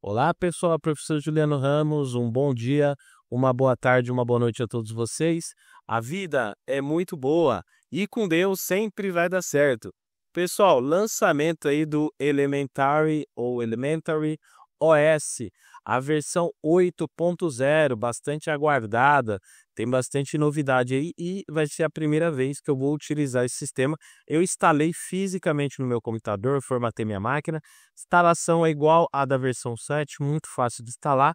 Olá, pessoal, professor Juliano Ramos, um bom dia, uma boa tarde, uma boa noite a todos vocês. A vida é muito boa e com Deus sempre vai dar certo. Pessoal, lançamento aí do Elementary ou Elementary OS, a versão 8.0, bastante aguardada, tem bastante novidade aí e vai ser a primeira vez que eu vou utilizar esse sistema. Eu instalei fisicamente no meu computador, formatei minha máquina. Instalação é igual à da versão 7, muito fácil de instalar.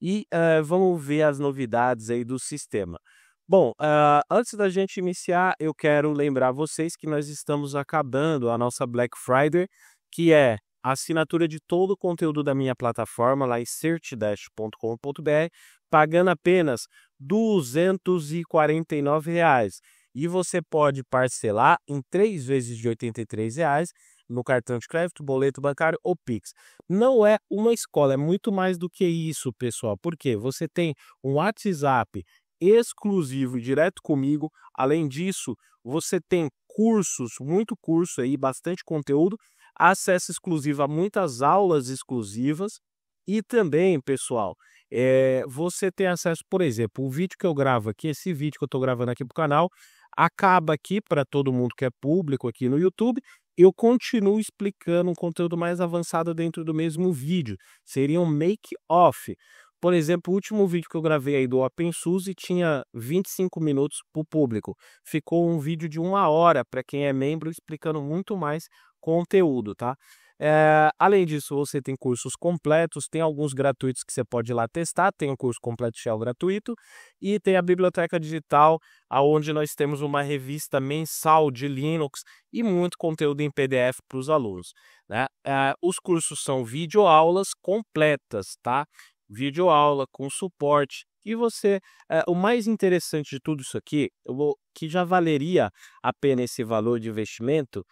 E uh, vamos ver as novidades aí do sistema. Bom, uh, antes da gente iniciar, eu quero lembrar vocês que nós estamos acabando a nossa Black Friday, que é a assinatura de todo o conteúdo da minha plataforma lá em certdash.com.br, pagando apenas 249 reais e você pode parcelar em três vezes de R$ 83,00 no cartão de crédito, boleto bancário ou Pix. Não é uma escola, é muito mais do que isso, pessoal, porque você tem um WhatsApp exclusivo e direto comigo. Além disso, você tem cursos, muito curso aí, bastante conteúdo, acesso exclusivo a muitas aulas exclusivas e também, pessoal, é, você tem acesso, por exemplo, o vídeo que eu gravo aqui, esse vídeo que eu estou gravando aqui para o canal, acaba aqui para todo mundo que é público aqui no YouTube. Eu continuo explicando um conteúdo mais avançado dentro do mesmo vídeo. Seria um make-off. Por exemplo, o último vídeo que eu gravei aí do OpenSUSE tinha 25 minutos para o público. Ficou um vídeo de uma hora para quem é membro explicando muito mais conteúdo, tá? É, além disso, você tem cursos completos, tem alguns gratuitos que você pode ir lá testar, tem o curso completo Shell gratuito e tem a biblioteca digital, aonde nós temos uma revista mensal de Linux e muito conteúdo em PDF para os alunos. Né? É, os cursos são videoaulas completas, tá? Videoaula com suporte. E você, é, o mais interessante de tudo isso aqui, vou, que já valeria a pena esse valor de investimento,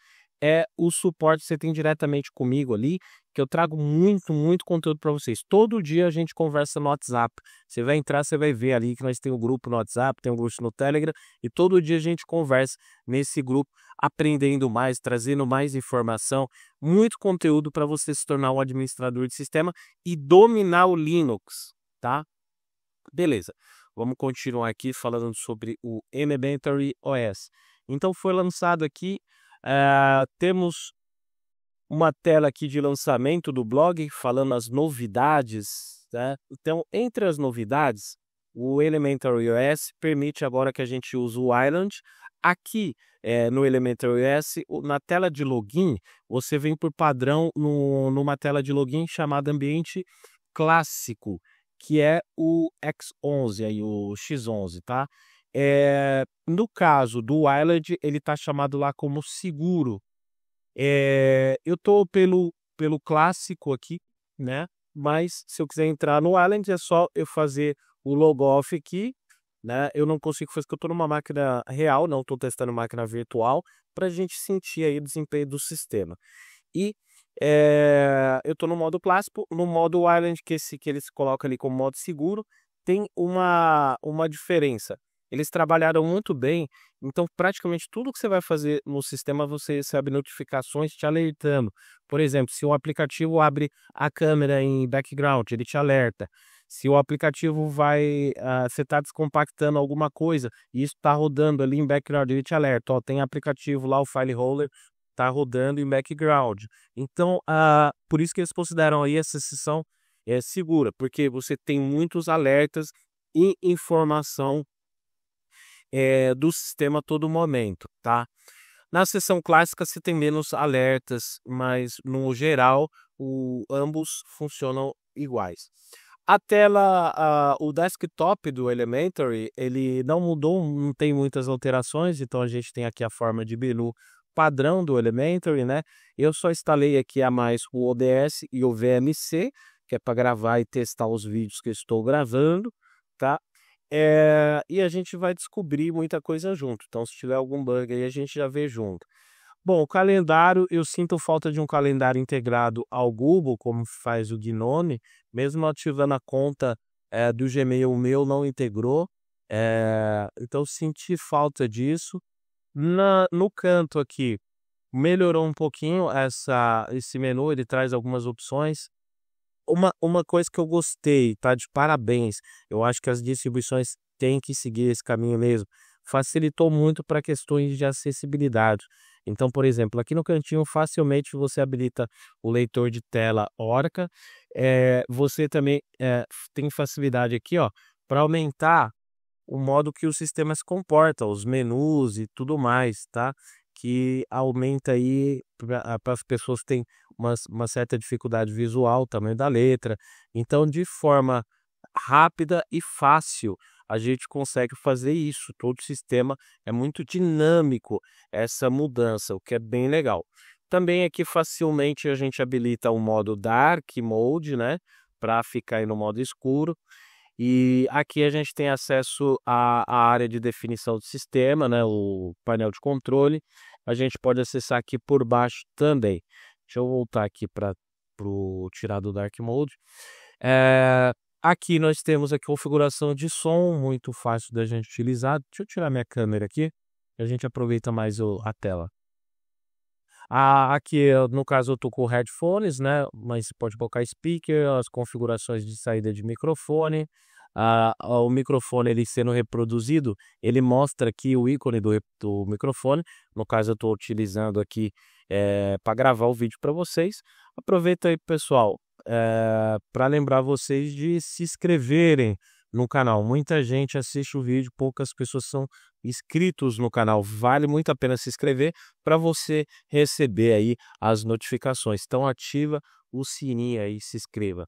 é o suporte que você tem diretamente comigo ali, que eu trago muito, muito conteúdo para vocês. Todo dia a gente conversa no WhatsApp. Você vai entrar, você vai ver ali que nós temos um grupo no WhatsApp, tem um grupo no Telegram, e todo dia a gente conversa nesse grupo, aprendendo mais, trazendo mais informação, muito conteúdo para você se tornar um administrador de sistema e dominar o Linux, tá? Beleza. Vamos continuar aqui falando sobre o Elementary OS. Então foi lançado aqui Uh, temos uma tela aqui de lançamento do blog falando as novidades. Né? Então, entre as novidades, o Elementary OS permite agora que a gente use o Island. Aqui é, no Elementary OS, na tela de login, você vem por padrão no, numa tela de login chamada Ambiente Clássico, que é o X11, aí, o X11, tá? É, no caso do Wild, ele está chamado lá como seguro. É, eu estou pelo, pelo clássico aqui, né? Mas se eu quiser entrar no Island, é só eu fazer o log off aqui, né? Eu não consigo fazer, porque eu estou numa máquina real, não estou testando máquina virtual, para a gente sentir aí o desempenho do sistema. E é, eu estou no modo clássico, no modo Island, que, esse, que eles colocam ali como modo seguro, tem uma, uma diferença. Eles trabalharam muito bem, então praticamente tudo que você vai fazer no sistema você recebe notificações te alertando. Por exemplo, se o aplicativo abre a câmera em background, ele te alerta. Se o aplicativo vai, uh, você está descompactando alguma coisa e isso está rodando ali em background, ele te alerta. Ó, tem aplicativo lá, o file roller, está rodando em background. Então, uh, por isso que eles consideram aí essa sessão é segura, porque você tem muitos alertas e informação é, do sistema a todo momento, tá? Na sessão clássica se tem menos alertas, mas no geral o, ambos funcionam iguais. A tela, a, o desktop do Elementary, ele não mudou, não tem muitas alterações, então a gente tem aqui a forma de menu padrão do Elementary, né? Eu só instalei aqui a mais o ODS e o VMC, que é para gravar e testar os vídeos que estou gravando, tá? É, e a gente vai descobrir muita coisa junto. Então, se tiver algum bug aí, a gente já vê junto. Bom, o calendário, eu sinto falta de um calendário integrado ao Google, como faz o Gnome. Mesmo ativando a conta é, do Gmail, o meu não integrou. É, então, senti falta disso. Na, no canto aqui, melhorou um pouquinho essa, esse menu, ele traz algumas opções uma, uma coisa que eu gostei, tá? De parabéns. Eu acho que as distribuições têm que seguir esse caminho mesmo. Facilitou muito para questões de acessibilidade. Então, por exemplo, aqui no cantinho facilmente você habilita o leitor de tela Orca. É, você também é, tem facilidade aqui, ó, para aumentar o modo que o sistema se comporta, os menus e tudo mais, tá? que aumenta aí ah, para as pessoas que têm uma, uma certa dificuldade visual, tamanho da letra. Então, de forma rápida e fácil, a gente consegue fazer isso. Todo o sistema é muito dinâmico essa mudança, o que é bem legal. Também aqui facilmente a gente habilita o modo Dark Mode, né? Para ficar aí no modo escuro. E aqui a gente tem acesso à, à área de definição do sistema, né? O painel de controle a gente pode acessar aqui por baixo também. Deixa eu voltar aqui para o tirar do Dark Mode. É, aqui nós temos a configuração de som, muito fácil da gente utilizar. Deixa eu tirar minha câmera aqui, a gente aproveita mais o, a tela. Ah, aqui, no caso, eu estou com headphones, né? Mas você pode colocar speaker, as configurações de saída de microfone a, a, o microfone ele sendo reproduzido, ele mostra aqui o ícone do, do microfone. No caso, eu estou utilizando aqui é, para gravar o vídeo para vocês. Aproveita aí, pessoal, é, para lembrar vocês de se inscreverem no canal. Muita gente assiste o vídeo, poucas pessoas são inscritos no canal. Vale muito a pena se inscrever para você receber aí as notificações. Então ativa o sininho aí, se inscreva.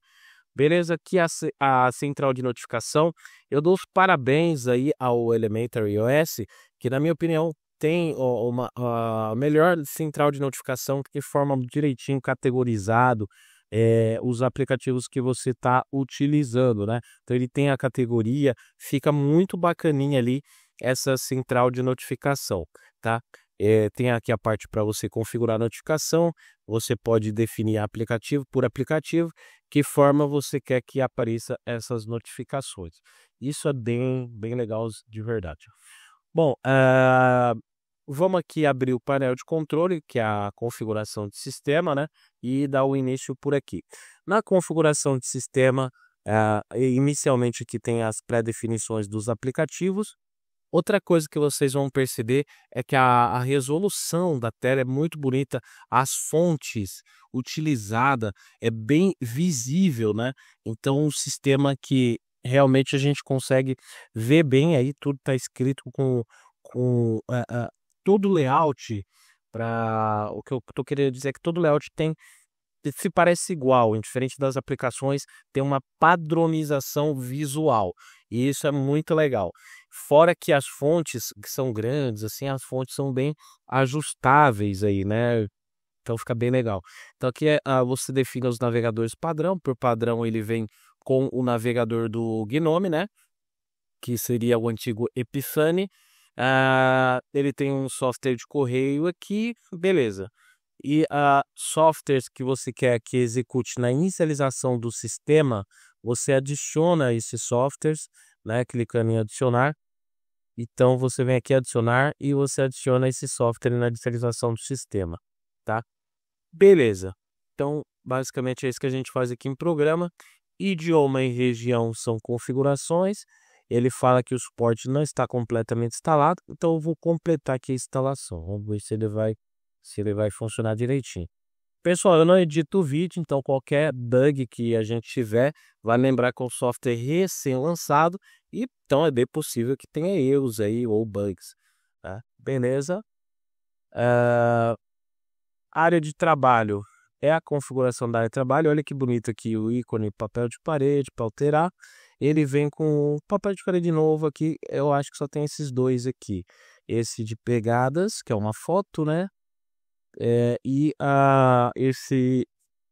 Beleza? Aqui a, a central de notificação. Eu dou os parabéns aí ao Elementary OS, que na minha opinião tem uma, a melhor central de notificação que forma direitinho categorizado é, os aplicativos que você está utilizando, né? Então ele tem a categoria, fica muito bacaninha ali essa central de notificação, tá? É, tem aqui a parte para você configurar a notificação, você pode definir aplicativo por aplicativo, que forma você quer que apareça essas notificações. Isso é bem, bem legal de verdade. Bom, uh, vamos aqui abrir o painel de controle, que é a configuração de sistema, né? E dar o início por aqui. Na configuração de sistema, uh, inicialmente aqui tem as pré-definições dos aplicativos, Outra coisa que vocês vão perceber é que a, a resolução da tela é muito bonita, as fontes utilizadas é bem visível, né? Então, um sistema que realmente a gente consegue ver bem aí, tudo está escrito com, com uh, uh, todo layout para o que eu estou querendo dizer é que todo layout tem se parece igual, diferente das aplicações, tem uma padronização visual. E isso é muito legal. Fora que as fontes que são grandes, assim, as fontes são bem ajustáveis aí, né? Então fica bem legal. Então aqui é, ah, você define os navegadores padrão. Por padrão ele vem com o navegador do Gnome, né? Que seria o antigo Epiphany. Ah, ele tem um software de correio aqui, beleza e a softwares que você quer que execute na inicialização do sistema, você adiciona esses softwares, né, clicando em adicionar. Então você vem aqui adicionar e você adiciona esse software na inicialização do sistema, tá? Beleza. Então, basicamente é isso que a gente faz aqui em programa. Idioma e região são configurações. Ele fala que o suporte não está completamente instalado, então eu vou completar aqui a instalação. Vamos ver se ele vai se ele vai funcionar direitinho. Pessoal, eu não edito o vídeo, então qualquer bug que a gente tiver vai lembrar que é um software recém-lançado, então é bem possível que tenha erros aí ou bugs. Tá? Beleza? Uh, área de trabalho é a configuração da área de trabalho. Olha que bonito aqui o ícone papel de parede para alterar. Ele vem com papel de parede novo aqui. Eu acho que só tem esses dois aqui. Esse de pegadas, que é uma foto, né? é, e a, esse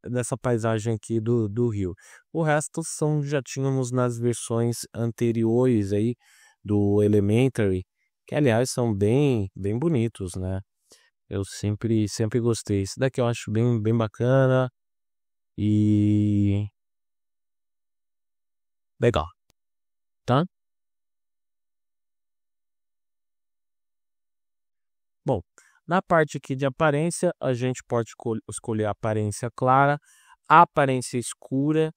dessa paisagem aqui do, do rio. O resto são já tínhamos nas versões anteriores aí do Elementary, que aliás são bem bem bonitos, né? Eu sempre sempre gostei. Esse daqui eu acho bem bem bacana e legal, tá? Na parte aqui de aparência, a gente pode escolher a aparência clara, a aparência escura,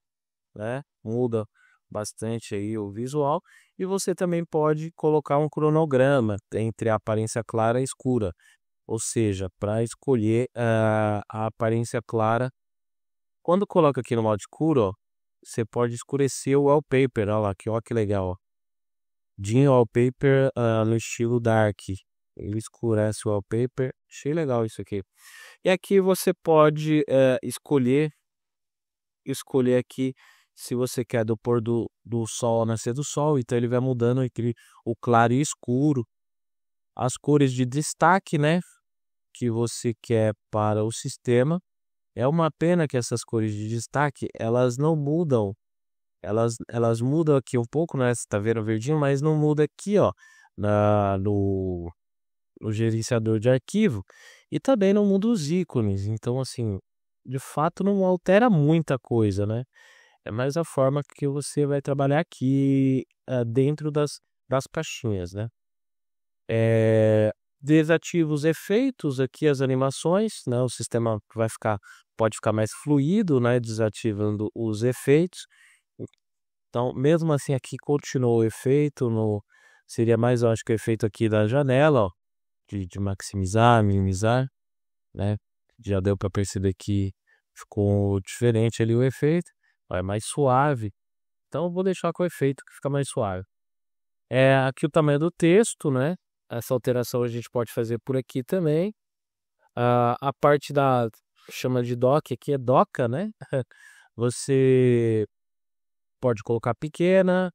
né? Muda bastante aí o visual. E você também pode colocar um cronograma entre a aparência clara e escura. Ou seja, para escolher uh, a aparência clara. Quando coloca aqui no modo escuro, ó, você pode escurecer o wallpaper. Olha lá, que, ó, que legal. Ó. Jean wallpaper uh, no estilo dark. Ele escurece o wallpaper. Achei legal isso aqui. E aqui você pode é, escolher, escolher aqui se você quer do pôr do, do sol ao nascer do sol. Então ele vai mudando entre o claro e escuro. As cores de destaque, né? Que você quer para o sistema. É uma pena que essas cores de destaque, elas não mudam. Elas, elas mudam aqui um pouco, né? Você tá vendo verdinho, mas não muda aqui, ó. Na, no, no gerenciador de arquivo e também no mundo dos ícones. Então, assim, de fato não altera muita coisa, né? É mais a forma que você vai trabalhar aqui eh, dentro das, das caixinhas, né? É, eh, os efeitos aqui, as animações, né? O sistema vai ficar, pode ficar mais fluido, né? Desativando os efeitos. Então, mesmo assim, aqui continuou o efeito. No, seria mais, eu acho que o efeito aqui da janela, ó de, de maximizar, minimizar, né? Já deu para perceber que ficou diferente ali o efeito, é mais suave. Então vou deixar com o efeito que fica mais suave. É aqui o tamanho do texto, né? Essa alteração a gente pode fazer por aqui também. a parte da chama de doc aqui é doca, né? Você pode colocar pequena,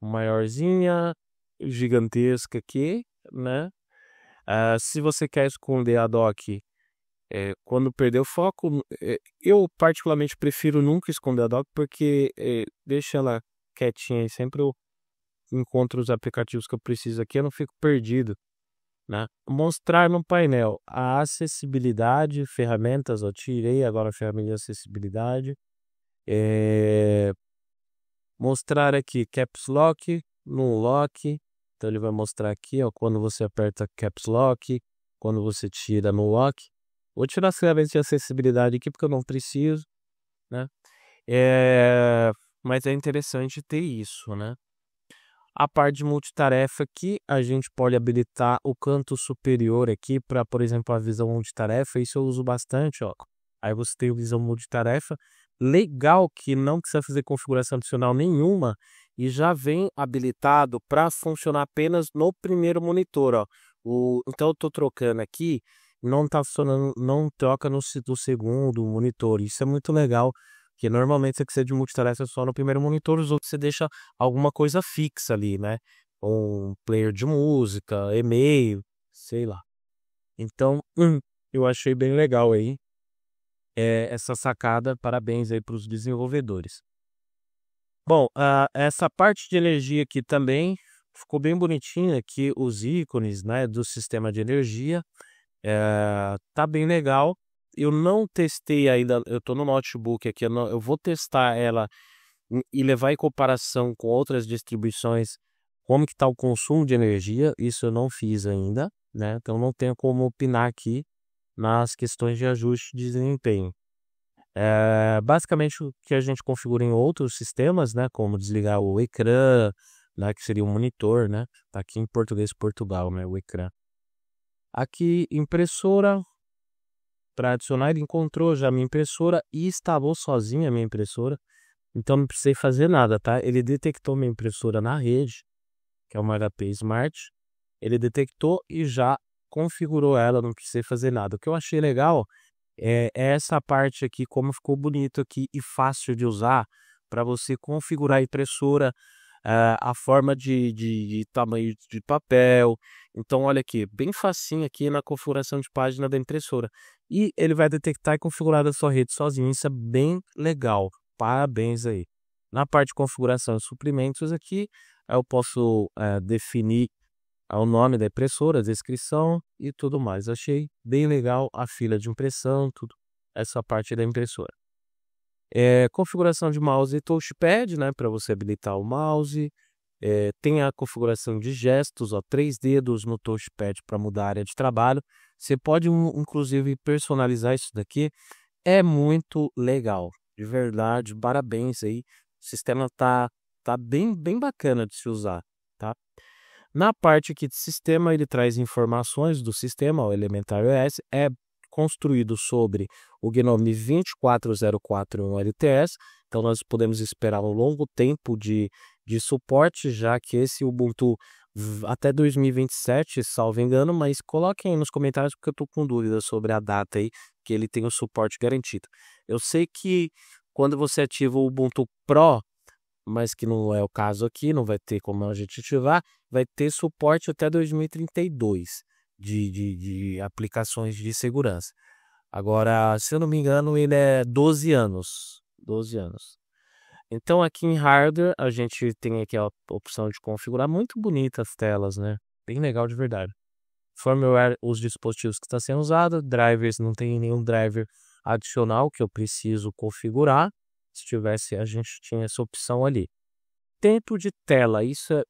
maiorzinha, gigantesca aqui, né? Uh, se você quer esconder a DOC é, quando perder o foco, é, eu particularmente prefiro nunca esconder a DOC porque é, deixa ela quietinha e sempre eu encontro os aplicativos que eu preciso aqui, eu não fico perdido. Né? Mostrar no painel a acessibilidade, ferramentas, eu tirei agora a ferramenta de acessibilidade. É... Mostrar aqui Caps Lock, no Lock, então ele vai mostrar aqui, ó, quando você aperta Caps Lock, quando você tira no Lock. Vou tirar as ferramentas de acessibilidade aqui porque eu não preciso, né? É... Mas é interessante ter isso, né? A parte de multitarefa aqui, a gente pode habilitar o canto superior aqui para, por exemplo, a visão multitarefa. Isso eu uso bastante, ó. Aí você tem a visão multitarefa. Legal que não precisa fazer configuração adicional nenhuma e já vem habilitado para funcionar apenas no primeiro monitor. Ó. O, então eu estou trocando aqui, não tá funcionando, não troca no do segundo monitor. Isso é muito legal, porque normalmente você precisa de multitarefa é só no primeiro monitor, os outros você deixa alguma coisa fixa ali, né? Um player de música, e-mail, sei lá. Então, hum, eu achei bem legal aí é, essa sacada. Parabéns aí para os desenvolvedores. Bom, uh, essa parte de energia aqui também ficou bem bonitinha aqui os ícones né, do sistema de energia. É, tá bem legal. Eu não testei ainda, eu estou no notebook aqui, eu, não, eu, vou testar ela e levar em comparação com outras distribuições como que está o consumo de energia. Isso eu não fiz ainda, né? Então não tenho como opinar aqui nas questões de ajuste de desempenho. É, basicamente, o que a gente configura em outros sistemas, né, como desligar o ecrã, né, que seria o monitor, né, tá aqui em português Portugal, né, o ecrã. Aqui, impressora Para adicionar, ele encontrou já a minha impressora e instalou sozinha a minha impressora, então não precisei fazer nada, tá? Ele detectou minha impressora na rede, que é uma HP Smart, ele detectou e já configurou ela, não precisei fazer nada. O que eu achei legal é, é essa parte aqui, como ficou bonito aqui e fácil de usar para você configurar a impressora, uh, a forma de, de, de, tamanho de papel. Então, olha aqui, bem facinho aqui na configuração de página da impressora. E ele vai detectar e configurar a sua rede sozinho, isso é bem legal. Parabéns aí. Na parte de configuração e suprimentos aqui, eu posso uh, definir o nome da impressora, a descrição e tudo mais. Achei bem legal a fila de impressão, tudo essa parte da impressora. É, configuração de mouse e touchpad, né, para você habilitar o mouse. É, tem a configuração de gestos, ó, três dedos no touchpad para mudar a área de trabalho. Você pode, inclusive, personalizar isso daqui. É muito legal, de verdade. Parabéns aí. O sistema tá, tá bem, bem bacana de se usar. Na parte aqui de sistema, ele traz informações do sistema, o elementar OS, é construído sobre o GNOME 24041 LTS, então nós podemos esperar um longo tempo de, de suporte, já que esse Ubuntu até 2027, salvo engano, mas coloquem aí nos comentários porque eu estou com dúvida sobre a data aí que ele tem o suporte garantido. Eu sei que quando você ativa o Ubuntu Pro, mas que não é o caso aqui, não vai ter como a gente ativar, vai ter suporte até 2032 de, de, de aplicações de segurança. Agora, se eu não me engano, ele é 12 anos. 12 anos. Então, aqui em hardware, a gente tem aqui a opção de configurar. Muito bonitas as telas, né? Bem legal de verdade. Firmware, os dispositivos que está sendo usado. Drivers, não tem nenhum driver adicional que eu preciso configurar se tivesse, a gente tinha essa opção ali. Tempo de tela, isso é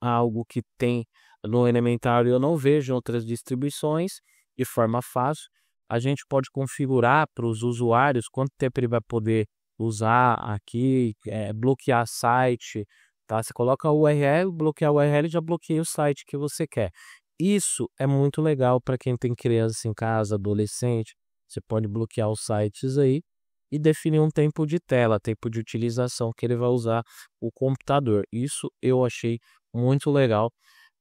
algo que tem no Elementário, eu não vejo em outras distribuições de forma fácil. A gente pode configurar para os usuários quanto tempo ele vai poder usar aqui, é, bloquear site, tá? Você coloca a URL, bloquear a URL já bloqueia o site que você quer. Isso é muito legal para quem tem criança em casa, adolescente. Você pode bloquear os sites aí e definir um tempo de tela, tempo de utilização que ele vai usar o computador. Isso eu achei muito legal.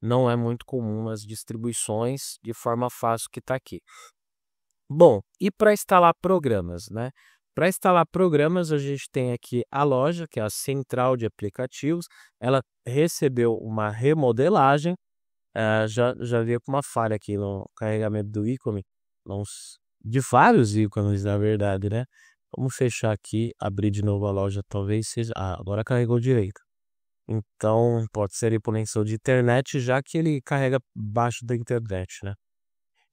Não é muito comum nas distribuições de forma fácil que está aqui. Bom, e para instalar programas, né? Para instalar programas, a gente tem aqui a loja, que é a central de aplicativos. Ela recebeu uma remodelagem. Uh, já, já veio com uma falha aqui no carregamento do ícone, de vários ícones, na verdade, né? Vamos fechar aqui, abrir de novo a loja, talvez seja. Ah, agora carregou direito. Então, pode ser ele por lençol de internet, já que ele carrega baixo da internet, né?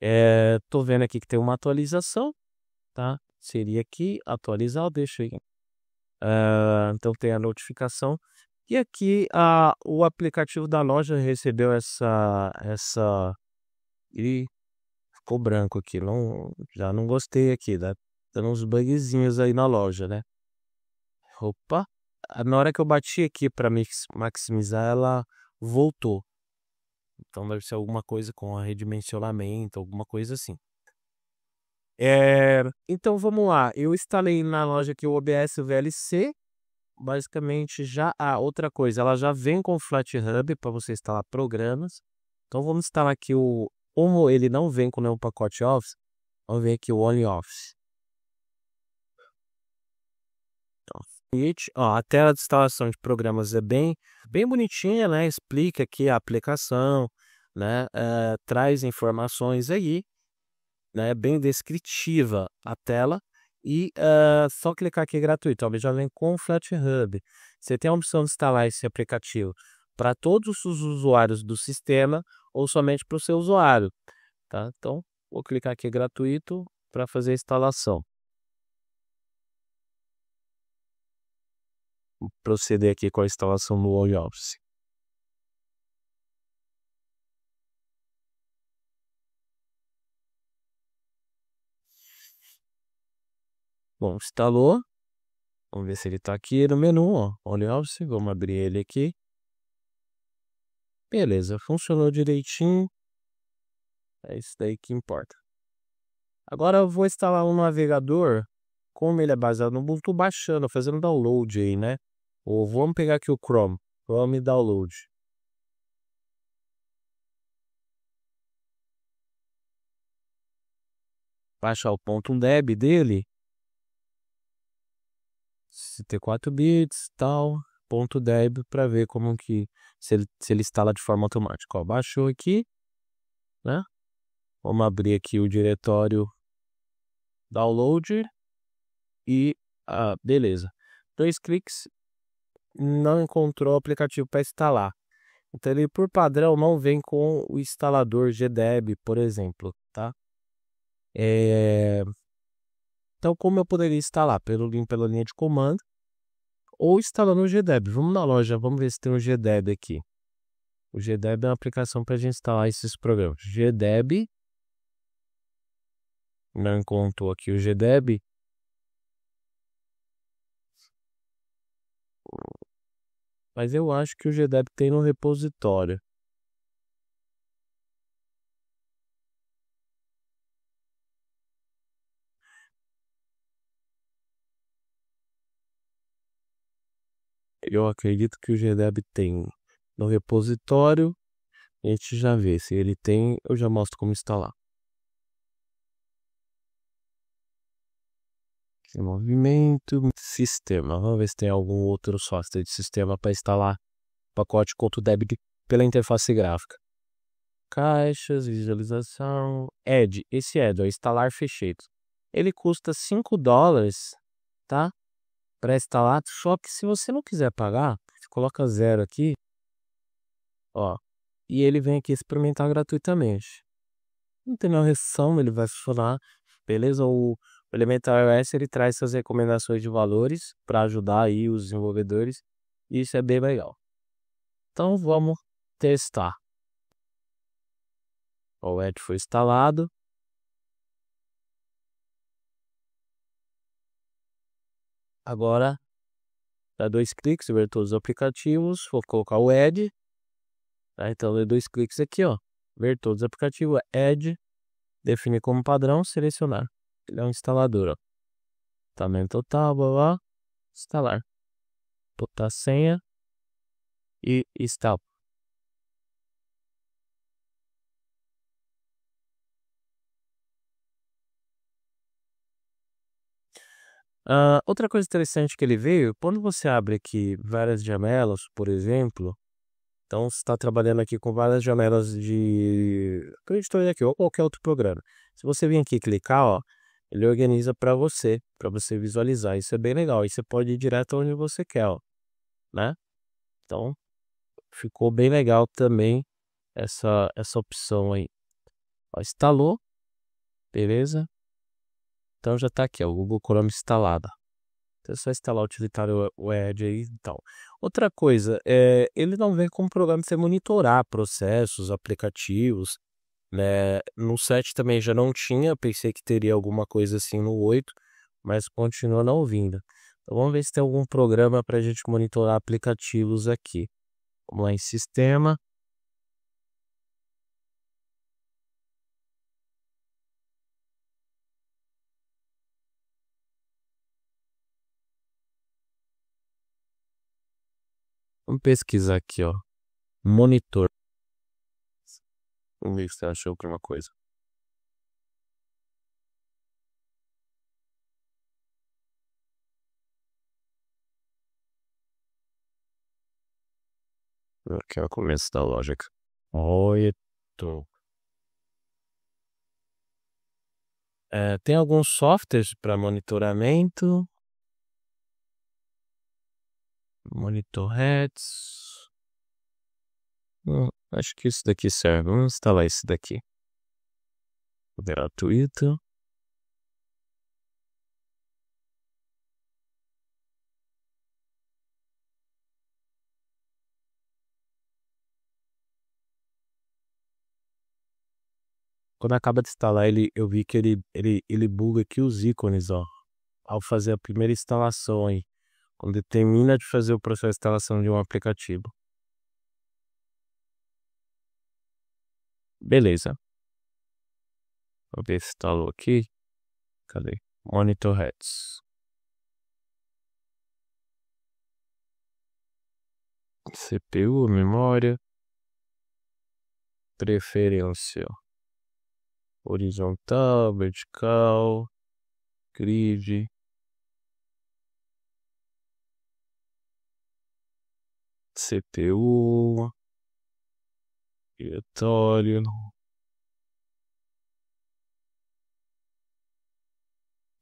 É, tô vendo aqui que tem uma atualização, tá? Seria aqui, atualizar, deixa aí. Uh, então, tem a notificação. E aqui, a, o aplicativo da loja recebeu essa... essa... E ficou branco aqui, não, já não gostei aqui, né? dando uns bugzinhos aí na loja, né? Opa! Na hora que eu bati aqui para maximizar, ela voltou. Então deve ser alguma coisa com redimensionamento, alguma coisa assim. É... Então vamos lá. Eu instalei na loja aqui o OBS VLC. Basicamente já há ah, outra coisa, ela já vem com o FlatHub para você instalar programas. Então vamos instalar aqui o como ele não vem com nenhum pacote Office, vamos ver aqui o Only Office. Ó, a tela de instalação de programas é bem, bem bonitinha, né? Explica aqui a aplicação, né? Uh, traz informações aí, né? Bem descritiva a tela. E uh, só clicar aqui gratuito, ó, já vem com o FlatHub. Você tem a opção de instalar esse aplicativo para todos os usuários do sistema ou somente para o seu usuário. Tá? Então, vou clicar aqui gratuito para fazer a instalação. proceder aqui com a instalação do Log Office. Bom, instalou. Vamos ver se ele está aqui no menu, ó. OnlyOffice. Office, vamos abrir ele aqui. Beleza, funcionou direitinho. É isso daí que importa. Agora eu vou instalar um navegador, como ele é baseado no Ubuntu, baixando, fazendo download aí, né? Ou vamos pegar aqui o Chrome, Chrome Download. Baixar o ponto deb dele. 64 bits, tal, ponto deb para ver como que se ele, se ele instala de forma automática. Ó, baixou aqui, né? Vamos abrir aqui o diretório download e ah, beleza. Dois cliques não encontrou o aplicativo para instalar. Então ele por padrão não vem com o instalador GDEB, por exemplo, tá? É... Então como eu poderia instalar? Pelo, pela linha de comando ou instalando o GDEB. Vamos na loja, vamos ver se tem um GDEB aqui. O GDEB é uma aplicação para a gente instalar esses programas. GDEB. Não encontrou aqui o GDEB mas eu acho que o GDEP tem no repositório. Eu acredito que o GDEB tem no repositório. A gente já vê se ele tem, eu já mostro como instalar. Desenvolvimento, sistema. Vamos ver se tem algum outro software de sistema para instalar pacote conto Debian pela interface gráfica. Caixas, visualização. Ed, esse Ed, é instalar fechado Ele custa 5 dólares, tá? Para instalar. Só que se você não quiser pagar, você coloca zero aqui, ó. E ele vem aqui experimentar gratuitamente. Não tem nenhuma restrição, ele vai funcionar, beleza? Ou o Elemental iOS ele traz essas recomendações de valores para ajudar aí os desenvolvedores e isso é bem legal. Então vamos testar. O Edge foi instalado. Agora, dá dois cliques, ver todos os aplicativos. Vou colocar o Edge. Tá? Então, dê dois cliques aqui, ó. Ver todos os aplicativos, Edge. Definir como padrão, selecionar. Ele é um instalador, ó. Tamanho total, blá, blá. Instalar. Botar a senha. E instalar. Uh, outra coisa interessante que ele veio, quando você abre aqui várias janelas, por exemplo, então você está trabalhando aqui com várias janelas de acredito aqui ou qualquer outro programa. Se você vir aqui clicar, ó, ele organiza para você, para você visualizar. Isso é bem legal. E você pode ir direto onde você quer, ó, né? Então, ficou bem legal também essa, essa opção aí. Ó, instalou, beleza? Então já está aqui, ó, o Google Chrome instalada. Então é só instalar o utilitário Edge aí e então. tal. Outra coisa, é, ele não vem com um programa para você monitorar processos, aplicativos, né? No 7 também já não tinha, pensei que teria alguma coisa assim no 8, mas continua não vindo. Então vamos ver se tem algum programa para a gente monitorar aplicativos aqui. Vamos lá em sistema. Vamos pesquisar aqui, ó. Monitor. O é que você achou alguma coisa? Que é o começo da lógica. Oito. É, tem alguns softwares para monitoramento. Monitor Heads acho que isso daqui serve. Vamos instalar esse daqui. Gratuito. Quando acaba de instalar ele, eu vi que ele, ele, ele buga aqui os ícones, ó. Ao fazer a primeira instalação aí. Quando termina de fazer o processo de instalação de um aplicativo. Beleza. Vou ver se instalou aqui. Cadê? Monitor Heads. CPU, memória. Preferência. Horizontal, vertical, grid. CPU, Aleatório.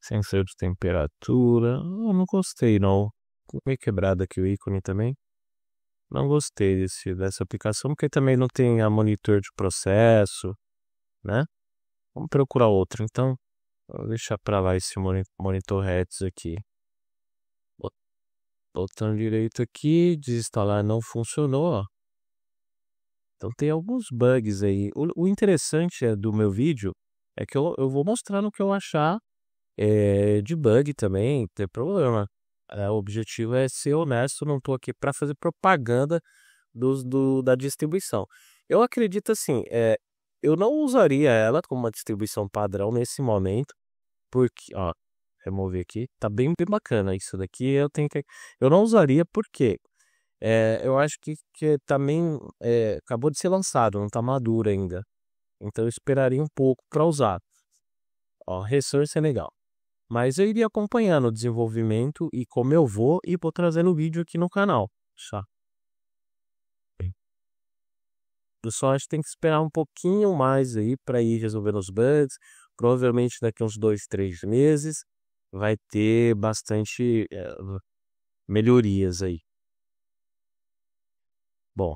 Sensor de temperatura. Eu ah, não gostei, não. Meio quebrado aqui o ícone também. Não gostei desse, dessa aplicação, porque também não tem a monitor de processo, né? Vamos procurar outra, então. Vou deixar para lá esse monitor Hertz aqui. Botão direito aqui, desinstalar não funcionou, ó. Então tem alguns bugs aí. O, o interessante eh, do meu vídeo é que eu, eu vou mostrar o que eu achar é, de bug também, não tem problema. É, o objetivo é ser honesto, não estou aqui para fazer propaganda dos, do, da distribuição. Eu acredito assim, é, eu não usaria ela como uma distribuição padrão nesse momento, porque, ó, remover aqui, tá bem, bem bacana isso daqui, eu tenho que... Eu não usaria porque é, eu acho que, que também é, acabou de ser lançado, não está maduro ainda. Então eu esperaria um pouco para usar. Ó, Resource é legal. Mas eu iria acompanhando o desenvolvimento e como eu vou e vou trazendo vídeo aqui no canal. Tá? Eu só acho que tem que esperar um pouquinho mais aí para ir resolvendo os bugs. Provavelmente daqui uns dois, três meses vai ter bastante é, melhorias aí. Bom,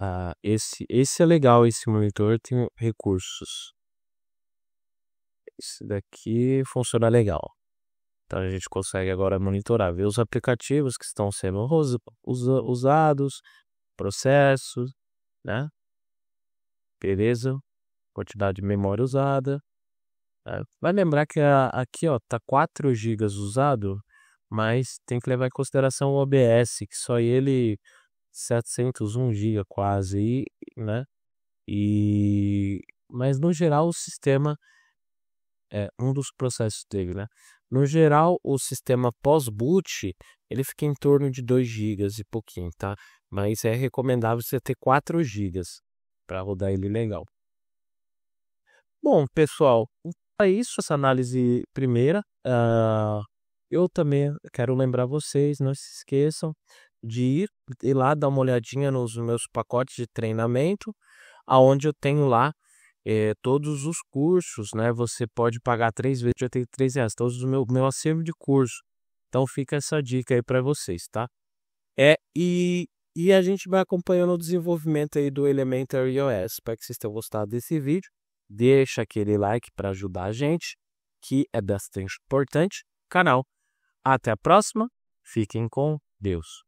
uh, esse, esse é legal, esse monitor tem recursos. Esse daqui funciona legal. Então a gente consegue agora monitorar, ver os aplicativos que estão sendo usados, processos, né? Beleza? Quantidade de memória usada. Né? Vai lembrar que aqui ó, tá 4 GB usado, mas tem que levar em consideração o OBS, que só ele 701 GB quase, e, né? E mas no geral o sistema é um dos processos dele, né? No geral, o sistema pós-boot, ele fica em torno de 2 GB e pouquinho, tá? Mas é recomendável você ter 4 GB para rodar ele legal. Bom, pessoal, então é isso, essa análise primeira. Uh, eu também quero lembrar vocês, não se esqueçam, de ir, ir lá dar uma olhadinha nos meus pacotes de treinamento, aonde eu tenho lá é, todos os cursos, né? Você pode pagar três vezes, já tem três reais, todos o meu, meu acervo de curso. Então fica essa dica aí para vocês, tá? É, e, e a gente vai acompanhando o desenvolvimento aí do Elementary OS. Espero que vocês tenham gostado desse vídeo. Deixa aquele like para ajudar a gente, que é bastante importante. Canal. Até a próxima. Fiquem com Deus.